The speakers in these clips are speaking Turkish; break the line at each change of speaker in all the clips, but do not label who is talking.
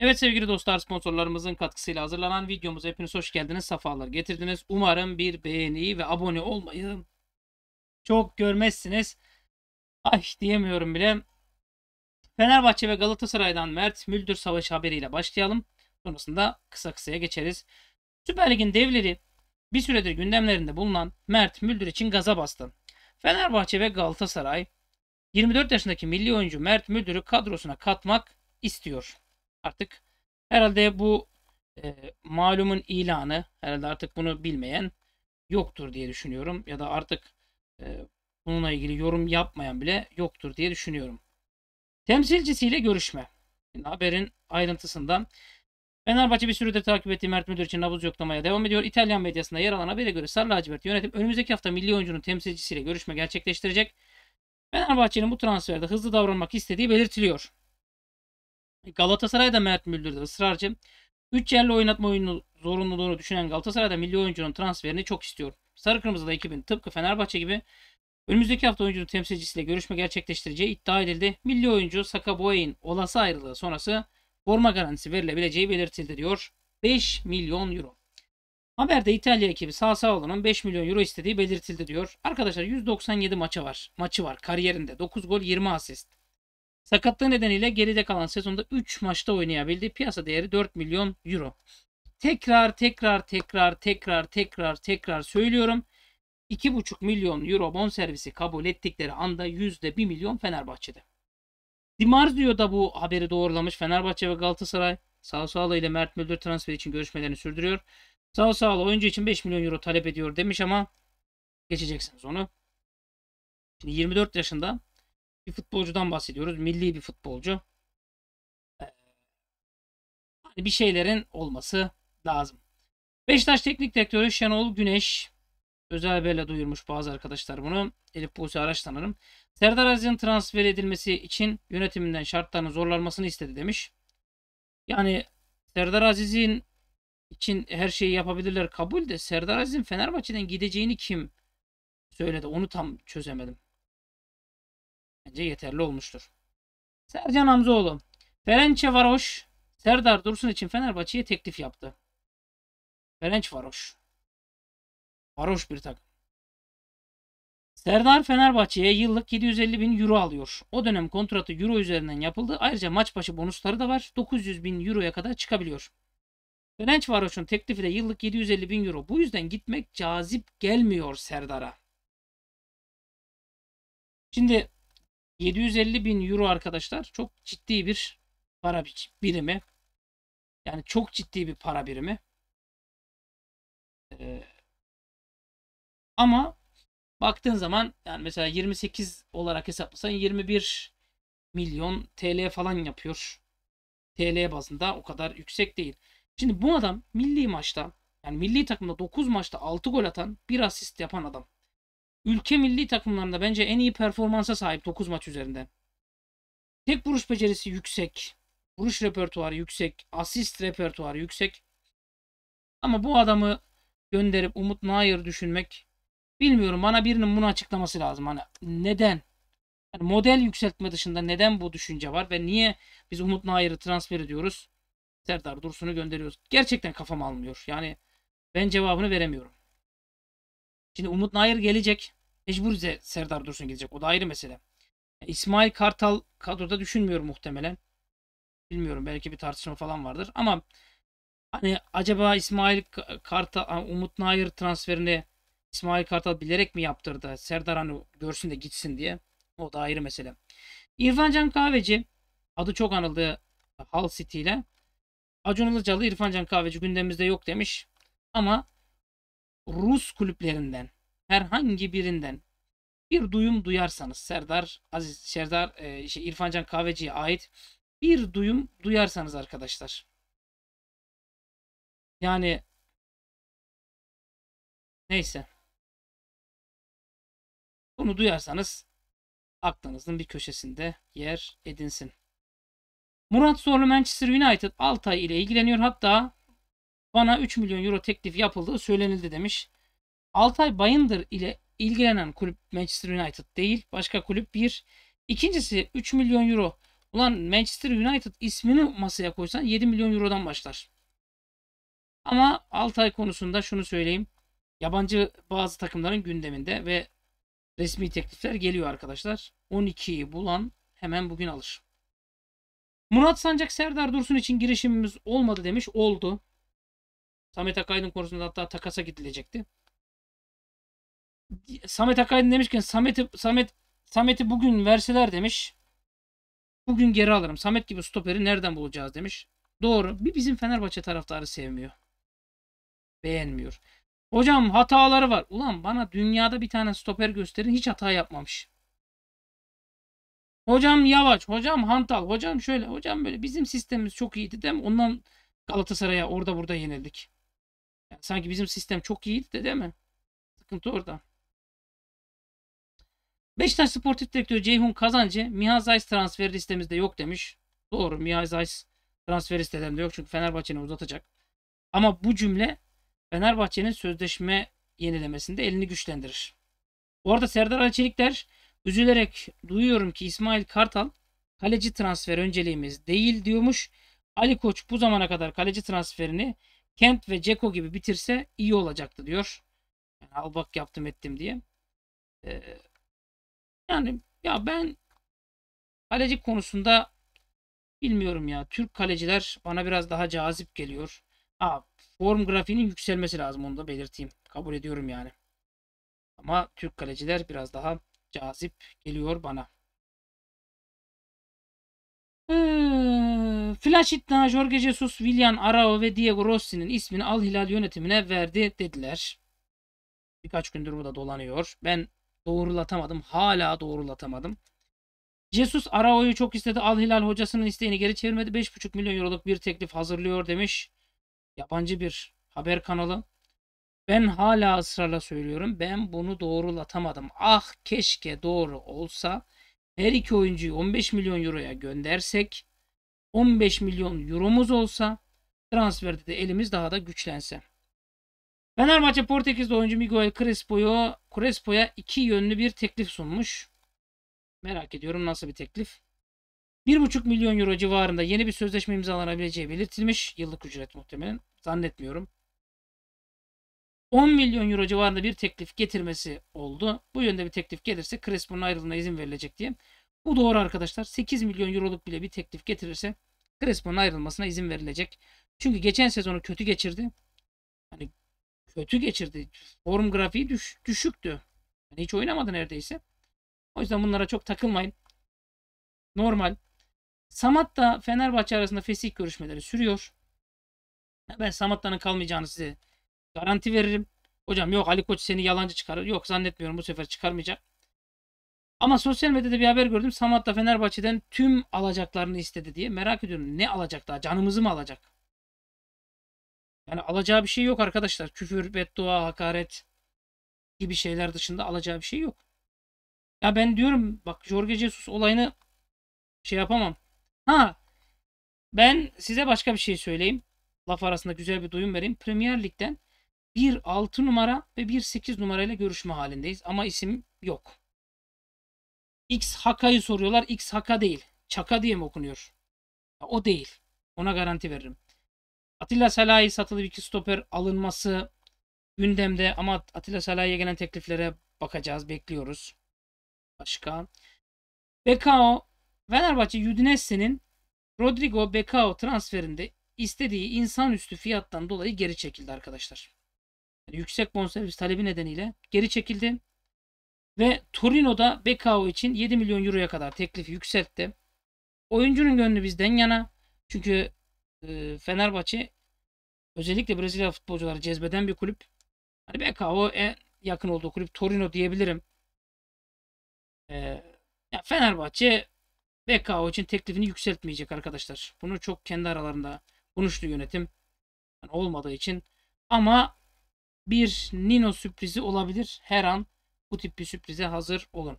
Evet sevgili dostlar sponsorlarımızın katkısıyla hazırlanan videomuz hepiniz hoş geldiniz sefalar getirdiniz. Umarım bir beğeni ve abone olmayı çok görmezsiniz. Ay diyemiyorum bile. Fenerbahçe ve Galatasaray'dan Mert Müldür savaşı haberiyle başlayalım. Sonrasında kısa kısaya geçeriz. Süper Lig'in devleri bir süredir gündemlerinde bulunan Mert Müldür için gaza bastı. Fenerbahçe ve Galatasaray 24 yaşındaki milli oyuncu Mert Müldür'ü kadrosuna katmak istiyor artık herhalde bu e, malumun ilanı herhalde artık bunu bilmeyen yoktur diye düşünüyorum. Ya da artık e, bununla ilgili yorum yapmayan bile yoktur diye düşünüyorum. Temsilcisiyle görüşme. Şimdi haberin ayrıntısından Fenerbahçe bir süredir takip ettiği Mert Müdür için nabız yoklamaya devam ediyor. İtalyan medyasında yer alan habere göre Sarı Lacivert yönetim önümüzdeki hafta milli oyuncunun temsilcisiyle görüşme gerçekleştirecek. Fenerbahçe'nin bu transferde hızlı davranmak istediği belirtiliyor. Galatasaray da Mert Müldür'de ısrarcı. 3 yerli oynatma oyunu zorunluluğunu düşünen Galatasaray'da milli oyuncunun transferini çok istiyor. Sarı Kırmızı'da ekibin tıpkı Fenerbahçe gibi önümüzdeki hafta oyuncunun temsilcisiyle görüşme gerçekleştireceği iddia edildi. Milli oyuncu Saka Boy'in olası ayrılığı sonrası forma garantisi verilebileceği belirtildi diyor. 5 milyon euro. Haberde İtalya ekibi Sassuolo'nun 5 milyon euro istediği belirtildi diyor. Arkadaşlar 197 maça var. Maçı var kariyerinde. 9 gol 20 asist. Sakatlığı nedeniyle geride kalan sezonda 3 maçta oynayabildi. Piyasa değeri 4 milyon euro. Tekrar tekrar tekrar tekrar tekrar tekrar söylüyorum. 2,5 milyon euro bon servisi kabul ettikleri anda %1 milyon Fenerbahçe'de. Dimarzio da bu haberi doğrulamış. Fenerbahçe ve Galatasaray sağ Sağla ile Mert Müldür transfer için görüşmelerini sürdürüyor. Sağ Sağla oyuncu için 5 milyon euro talep ediyor demiş ama geçeceksiniz onu. Şimdi 24 yaşında bir futbolcudan bahsediyoruz. Milli bir futbolcu. Ee, hani bir şeylerin olması lazım. Beşiktaş Teknik Direktörü Şenol Güneş özel haberle duyurmuş bazı arkadaşlar bunu. Elif Buse Araç tanırım. Serdar Aziz'in transfer edilmesi için yönetiminden şartlarını zorlanmasını istedi demiş. Yani Serdar Aziz'in için her şeyi yapabilirler kabul de Serdar Aziz'in Fenerbahçe'den gideceğini kim söyledi onu tam çözemedim. Bence yeterli olmuştur. Sercan Hamzoğlu. Ferençe
Varoş Serdar Dursun için Fenerbahçe'ye teklif yaptı. Ferenç Varoş. Varoş bir takım. Serdar Fenerbahçe'ye yıllık
750 bin euro alıyor. O dönem kontratı euro üzerinden yapıldı. Ayrıca maç başı bonusları da var. 900 bin euroya kadar çıkabiliyor. Ferenç Varoş'un teklifi de yıllık 750 bin euro. Bu yüzden gitmek cazip gelmiyor Serdar'a. Şimdi 750 bin euro arkadaşlar çok ciddi bir para
birimi. Yani çok ciddi bir para birimi. Ee, ama baktığın zaman yani mesela 28
olarak hesaplasan 21 milyon TL falan yapıyor. TL bazında o kadar yüksek değil. Şimdi bu adam milli maçta yani milli takımda 9 maçta 6 gol atan bir asist yapan adam. Ülke milli takımlarında bence en iyi performansa sahip 9 maç üzerinde. Tek vuruş becerisi yüksek. Vuruş repertuarı yüksek. Asist repertuarı yüksek. Ama bu adamı gönderip Umut Nair düşünmek bilmiyorum. Bana birinin bunu açıklaması lazım. Hani neden? Yani model yükseltme dışında neden bu düşünce var ve niye biz Umut Nair'i transfer ediyoruz? Serdar Dursun'u gönderiyoruz. Gerçekten kafam almıyor. Yani ben cevabını veremiyorum. Şimdi Umut Nair gelecek mecburize Serdar Dursun gidecek. O da ayrı mesele. İsmail Kartal kadroda düşünmüyorum muhtemelen. Bilmiyorum belki bir tartışma falan vardır ama hani acaba İsmail Kartal Umut Nayır transferini İsmail Kartal bilerek mi yaptırdı? Serdar hani görsün de gitsin diye. O da ayrı mesele. İrfan Can Kahveci adı çok anıldı Hull City ile. Acun Ilıcalı İrfan Can Kahveci gündemimizde yok demiş. Ama Rus kulüplerinden herhangi birinden bir duyum duyarsanız
Serdar Aziz Serdar e, şey İrfancan Kahveci'ye ait bir duyum duyarsanız arkadaşlar. Yani neyse. Bunu duyarsanız aklınızın bir köşesinde yer edinsin. Murat Zorlu Manchester
United ay ile ilgileniyor. Hatta bana 3 milyon euro teklif yapıldığı söylenildi demiş. Altay Bayındır ile ilgilenen kulüp Manchester United değil. Başka kulüp bir. İkincisi 3 milyon euro. Ulan Manchester United ismini masaya koysan 7 milyon eurodan başlar. Ama Altay konusunda şunu söyleyeyim. Yabancı bazı takımların gündeminde ve resmi teklifler geliyor arkadaşlar. 12'yi bulan hemen bugün alır. Murat Sancak Serdar Dursun için girişimimiz olmadı demiş. Oldu. Samet Akaydın konusunda hatta takasa gidilecekti. Samet Akaydın demişken Samet'i Samet Samet'i bugün verseler demiş. Bugün geri alırım. Samet gibi stoperi nereden bulacağız demiş. Doğru. Bir bizim Fenerbahçe taraftarı sevmiyor. Beğenmiyor. Hocam hataları var. Ulan bana dünyada bir tane stoper gösterin hiç hata yapmamış. Hocam yavaş, hocam hantal, hocam şöyle, hocam böyle. Bizim sistemimiz çok iyiydi değil mi? Ondan Galatasaray'a orada burada yenildik. Yani sanki bizim sistem çok iyiydi de değil mi? Sıkıntı orada. Beşiktaş Sportif Direktörü Ceyhun Kazancı Mihal Zayis transferi listemizde yok demiş. Doğru Mihal Zayis transfer listemde yok çünkü Fenerbahçe'nin uzatacak. Ama bu cümle Fenerbahçe'nin sözleşme yenilemesinde elini güçlendirir. Orada Serdar Ali Çelik der, üzülerek duyuyorum ki İsmail Kartal kaleci transfer önceliğimiz değil diyormuş. Ali Koç bu zamana kadar kaleci transferini Kent ve Ceko gibi bitirse iyi olacaktı
diyor. Yani al bak yaptım ettim diye. Ee, yani ya ben kaleci konusunda bilmiyorum ya. Türk
kaleciler bana biraz daha cazip geliyor. Ha, form grafiğinin yükselmesi lazım onu da belirteyim.
Kabul ediyorum yani. Ama Türk kaleciler biraz daha cazip geliyor bana. Ee, Flash
iddia Jorge Jesus, William Arao ve Diego Rossi'nin ismini Al Hilal yönetimine verdi dediler. Birkaç gündür bu da dolanıyor. Ben doğrulatamadım. Hala doğrulatamadım. Jesus Arao'yu çok istedi. Al Hilal hocasının isteğini geri çevirmedi. 5,5 milyon euroluk bir teklif hazırlıyor demiş. Yabancı bir haber kanalı. Ben hala ısrarla söylüyorum. Ben bunu doğrulatamadım. Ah keşke doğru olsa. Her iki oyuncuyu 15 milyon euroya göndersek 15 milyon euromuz olsa transferde de elimiz daha da güçlense. Fenerbahçe Portekizli oyuncu Miguel Crespo'ya Crespo'ya iki yönlü bir teklif sunmuş. Merak ediyorum nasıl bir teklif. 1,5 milyon euro civarında yeni bir sözleşme imzalanabileceği belirtilmiş. Yıllık ücret muhtemelen. Zannetmiyorum. 10 milyon euro civarında bir teklif getirmesi oldu. Bu yönde bir teklif gelirse Crespo'nun ayrılığına izin verilecek diye. Bu doğru arkadaşlar. 8 milyon euroluk bile bir teklif getirirse Crespo'nun ayrılmasına izin verilecek. Çünkü geçen sezonu kötü geçirdi. Hani kötü geçirdi. Form grafiği düş, düşüktü. Yani hiç oynamadı neredeyse. O yüzden bunlara çok takılmayın. Normal. Samat'ta Fenerbahçe arasında fesih görüşmeleri sürüyor. Ben Samatta'nın kalmayacağını size garanti veririm. Hocam yok Ali Koç seni yalancı çıkarır. Yok zannetmiyorum bu sefer çıkarmayacak. Ama sosyal medyada bir haber gördüm. Samat da Fenerbahçe'den tüm alacaklarını istedi diye. Merak ediyorum ne alacak daha? Canımızı mı alacak? Yani alacağı bir şey yok arkadaşlar. Küfür, beddua, hakaret gibi şeyler dışında alacağı bir şey yok. Ya ben diyorum bak Jorge Jesus olayını şey yapamam. Ha ben size başka bir şey söyleyeyim. Laf arasında güzel bir duyum vereyim. Premier Lig'den 1-6 numara ve bir 8 numarayla görüşme halindeyiz. Ama isim yok. X Haka'yı soruyorlar. X Haka değil. Çaka diye mi okunuyor? o değil. Ona garanti veririm. Atilla Salahi satılı iki stoper alınması gündemde ama Atilla Salahi'ye gelen tekliflere bakacağız, bekliyoruz. Başka. Bekao, Fenerbahçe Udinese'nin Rodrigo Bekao transferinde istediği insanüstü fiyattan dolayı geri çekildi arkadaşlar. Yani yüksek bonservis talebi nedeniyle geri çekildi. Ve Torino'da Bekao için 7 milyon euroya kadar teklifi yükseltti. Oyuncunun gönlü bizden yana. Çünkü ee, Fenerbahçe özellikle Brezilya futbolcuları cezbeden bir kulüp. Hani en yakın olduğu kulüp Torino diyebilirim. E, Fenerbahçe BKO için teklifini yükseltmeyecek arkadaşlar. Bunu çok kendi aralarında konuştu yönetim. Yani olmadığı için. Ama bir Nino sürprizi olabilir. Her an bu tip bir sürprize hazır olun.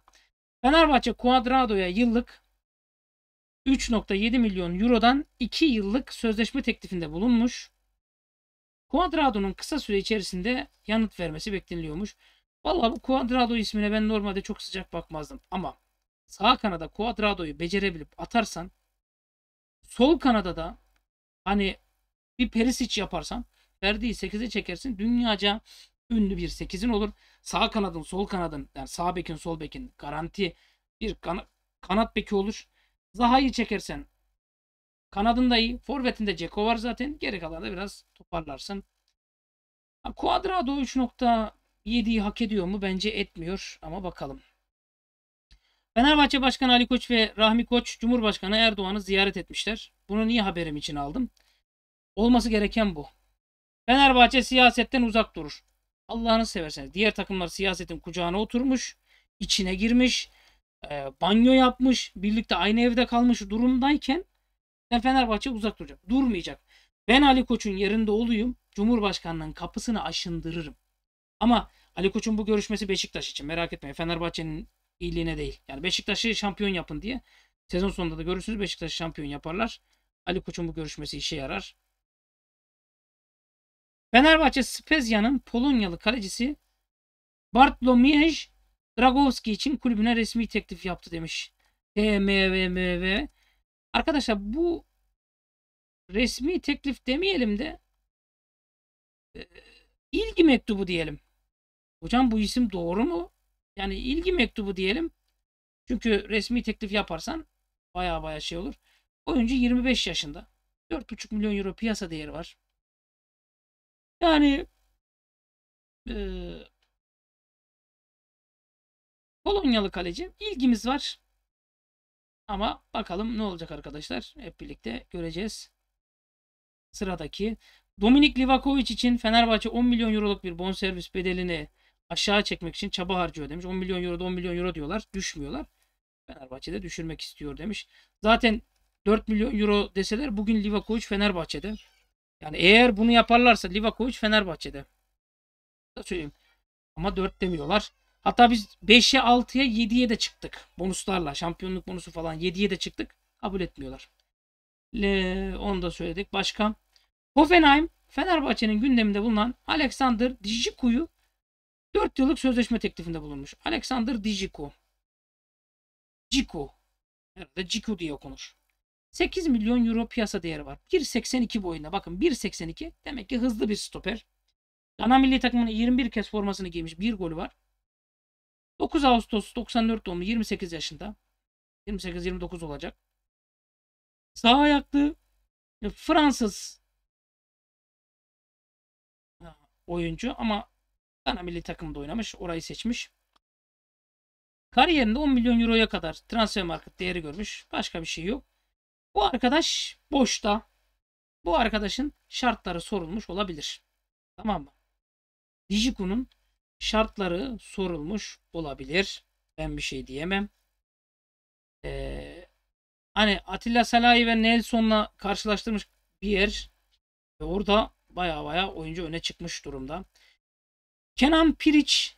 Fenerbahçe Cuadrado'ya yıllık 3.7 milyon eurodan 2 yıllık sözleşme teklifinde bulunmuş. Cuadrado'nun kısa süre içerisinde yanıt vermesi bekleniliyormuş. Valla bu Cuadrado ismine ben normalde çok sıcak bakmazdım ama sağ kanada Cuadrado'yu becerebilip atarsan sol kanada da hani bir Perisic yaparsan verdiği 8'e çekersin. Dünyaca ünlü bir 8'in olur. Sağ kanadın, sol kanadın yani sağ bekin, sol bekin garanti bir kan kanat beki olur. Zaha'yı çekersen kanadında iyi. Forvetinde Ceko var zaten. Geri kalan da biraz toparlarsın. Cuadrado 3.7'yi hak ediyor mu? Bence etmiyor ama bakalım. Fenerbahçe Başkanı Ali Koç ve Rahmi Koç Cumhurbaşkanı Erdoğan'ı ziyaret etmişler. Bunu niye haberim için aldım? Olması gereken bu. Fenerbahçe siyasetten uzak durur. Allah'ını severseniz. Diğer takımlar siyasetin kucağına oturmuş, içine girmiş e, banyo yapmış, birlikte aynı evde kalmış durumdayken sen Fenerbahçe uzak duracak. Durmayacak. Ben Ali Koç'un yerinde olayım. Cumhurbaşkanlığının kapısını aşındırırım. Ama Ali Koç'un bu görüşmesi Beşiktaş için. Merak etmeyin. Fenerbahçe'nin iyiliğine değil. Yani Beşiktaş'ı şampiyon yapın diye. Sezon sonunda da görürsünüz Beşiktaş'ı şampiyon yaparlar. Ali Koç'un bu görüşmesi işe yarar. Fenerbahçe Spezia'nın Polonyalı kalecisi Bartlomiej Dragovski için kulübüne resmi teklif yaptı demiş. TMVMV. Arkadaşlar bu resmi teklif demeyelim de e, ilgi mektubu diyelim. Hocam bu isim doğru mu? Yani ilgi mektubu diyelim. Çünkü resmi teklif yaparsan baya baya şey olur. Oyuncu 25 yaşında.
4,5 milyon euro piyasa değeri var. Yani e, Polonyalı kaleci ilgimiz var. Ama bakalım ne olacak arkadaşlar. Hep birlikte göreceğiz.
Sıradaki Dominik Livakovic için Fenerbahçe 10 milyon euroluk bir bonservis bedelini aşağı çekmek için çaba harcıyor demiş. 10 milyon euro 10 milyon euro diyorlar. Düşmüyorlar. Fenerbahçe'de düşürmek istiyor demiş. Zaten 4 milyon euro deseler bugün Livakovic Fenerbahçe'de. Yani eğer bunu yaparlarsa Livakovic Fenerbahçe'de. Da söyleyeyim. Ama 4 demiyorlar. Hatta biz 5'e 6'ya 7'ye de çıktık. Bonuslarla şampiyonluk bonusu falan 7'ye de çıktık. Kabul etmiyorlar. Le, onu da söyledik. Başka. Hoffenheim Fenerbahçe'nin gündeminde bulunan Alexander Dijiku'yu 4 yıllık sözleşme teklifinde bulunmuş. Alexander Dijiku. Ciku. Herhalde Ciku diye okunur. 8 milyon euro piyasa değeri var. 1.82 boyunda. Bakın 1.82 demek ki hızlı bir stoper. Ana milli takımının 21 kez formasını giymiş. Bir golü var. 9 Ağustos 94 doğumlu 28 yaşında.
28-29 olacak. Sağ ayaklı e, Fransız e, oyuncu ama ana milli takımda oynamış. Orayı seçmiş. Kariyerinde 10 milyon euroya
kadar transfer market değeri görmüş. Başka bir şey yok. Bu arkadaş boşta. Bu arkadaşın şartları sorulmuş olabilir. Tamam mı? Dijiku'nun şartları sorulmuş olabilir. Ben bir şey diyemem. Ee, hani Atilla Salahi ve Nelson'la karşılaştırmış bir yer. Ve orada baya baya oyuncu öne çıkmış durumda. Kenan Piriç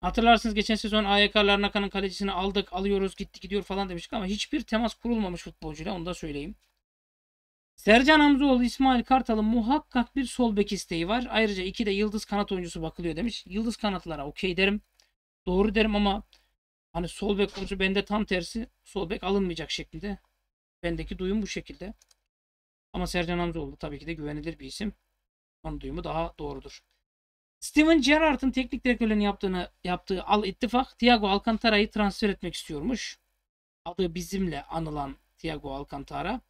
Hatırlarsınız geçen sezon AYK Larnaka'nın kalecisini aldık, alıyoruz, gitti gidiyor falan demiştik ama hiçbir temas kurulmamış futbolcuyla onu da söyleyeyim. Sercan Hamzoğlu İsmail Kartal'ın muhakkak bir sol bek isteği var. Ayrıca iki de yıldız kanat oyuncusu bakılıyor demiş. Yıldız kanatlara okey derim. Doğru derim ama hani sol bek konusu bende tam tersi. Sol bek alınmayacak şekilde. Bendeki duyum bu şekilde. Ama Sercan Hamzoğlu tabii ki de güvenilir bir isim. Onun duyumu daha doğrudur. Steven Gerrard'ın teknik direktörlüğünü yaptığını yaptığı Al ittifak, Thiago Alcantara'yı transfer etmek istiyormuş. Adı bizimle anılan Thiago Alcantara.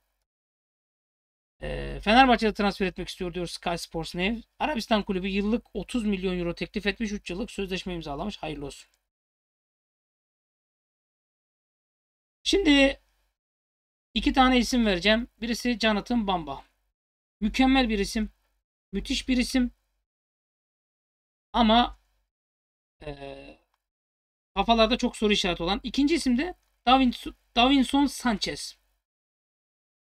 Ee, Fenerbahçe'de transfer etmek istiyor diyor Sky Sports Nev. Arabistan kulübü yıllık
30 milyon euro teklif etmiş. 3 yıllık sözleşme imzalamış. Hayırlı olsun. Şimdi iki tane isim vereceğim. Birisi Jonathan Bamba. Mükemmel bir isim. Müthiş bir isim. Ama e, kafalarda çok soru işareti olan. ikinci isim de Davinson Sanchez.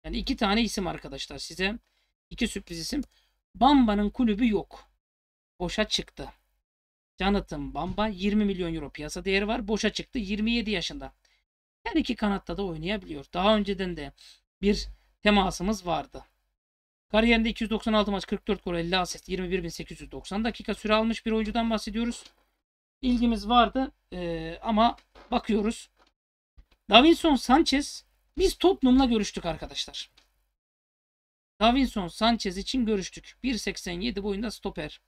Yani iki tane
isim arkadaşlar size. iki sürpriz isim. Bamba'nın kulübü yok. Boşa çıktı. Jonathan Bamba 20 milyon euro piyasa değeri var. Boşa çıktı 27 yaşında. Her iki kanatta da oynayabiliyor. Daha önceden de bir temasımız vardı. Kariyerinde 296 maç 44 gol 50 asist 21.890 dakika süre almış bir oyuncudan bahsediyoruz. İlgimiz vardı ee, ama bakıyoruz. Davinson Sanchez biz Tottenham'la görüştük arkadaşlar. Davinson Sanchez için görüştük. 1.87 boyunda stoper.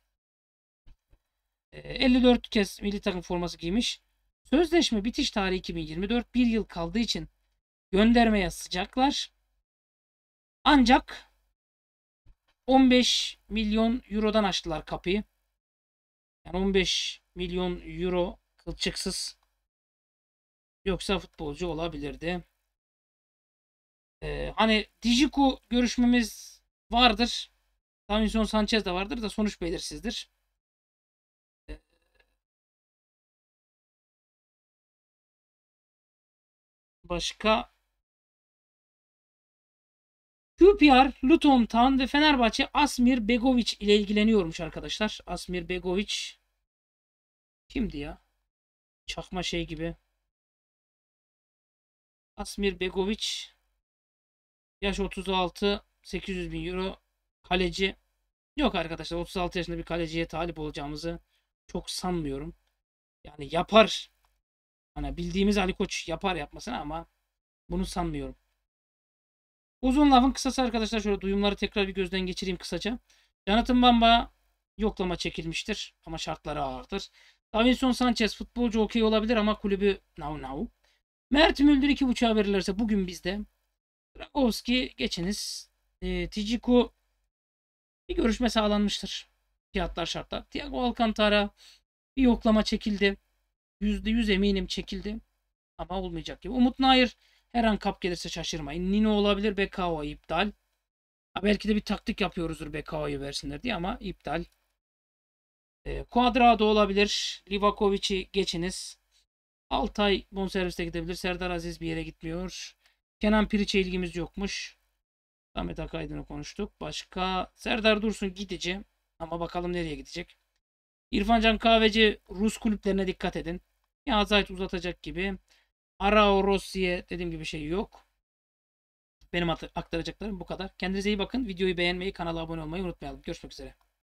54 ee, kez milli takım forması giymiş. Sözleşme bitiş tarihi 2024. Bir yıl kaldığı için göndermeye sıcaklar. Ancak 15 milyon eurodan açtılar kapıyı.
Yani 15 milyon euro kılçıksız yoksa futbolcu olabilirdi. Ee, hani Dijiku görüşmemiz vardır. Davinson Sanchez de vardır da sonuç belirsizdir. Ee, başka QPR, Luton Town ve Fenerbahçe Asmir Begoviç ile ilgileniyormuş arkadaşlar. Asmir Begoviç kimdi ya? Çakma şey gibi. Asmir Begoviç Yaş 36 800 bin euro kaleci yok arkadaşlar 36 yaşında bir kaleciye talip
olacağımızı çok sanmıyorum. Yani yapar. Hani bildiğimiz Ali Koç yapar yapmasına ama bunu sanmıyorum. Uzun lafın kısası arkadaşlar şöyle duyumları tekrar bir gözden geçireyim kısaca. Jonathan Bamba yoklama çekilmiştir ama şartları ağırdır. Davinson Sanchez futbolcu okey olabilir ama kulübü now now. Mert Müldür 2.5'a verilirse bugün bizde Dragovski geçiniz. E, Tijiku bir görüşme sağlanmıştır. Fiyatlar şartlar. Thiago Alcantara bir yoklama çekildi. %100 eminim çekildi. Ama olmayacak gibi. Umut Nair her an kap gelirse şaşırmayın. Nino olabilir. Bekao iptal. Ha, belki de bir taktik yapıyoruzdur Bekao'yu versinler diye ama iptal. E, Quadrado olabilir. Livakovic'i geçiniz. Altay bonserviste gidebilir. Serdar Aziz bir yere gitmiyor. Kenan Piriç'e ilgimiz yokmuş. Ahmet Akaydın'ı konuştuk. Başka Serdar Dursun gidici. Ama bakalım nereye gidecek. İrfancan Kahveci Rus kulüplerine dikkat edin. Ya Azayt uzatacak gibi. Arao Rossi'ye dediğim gibi şey yok. Benim aktaracaklarım bu kadar. Kendinize iyi bakın. Videoyu beğenmeyi, kanala abone olmayı unutmayalım. Görüşmek üzere.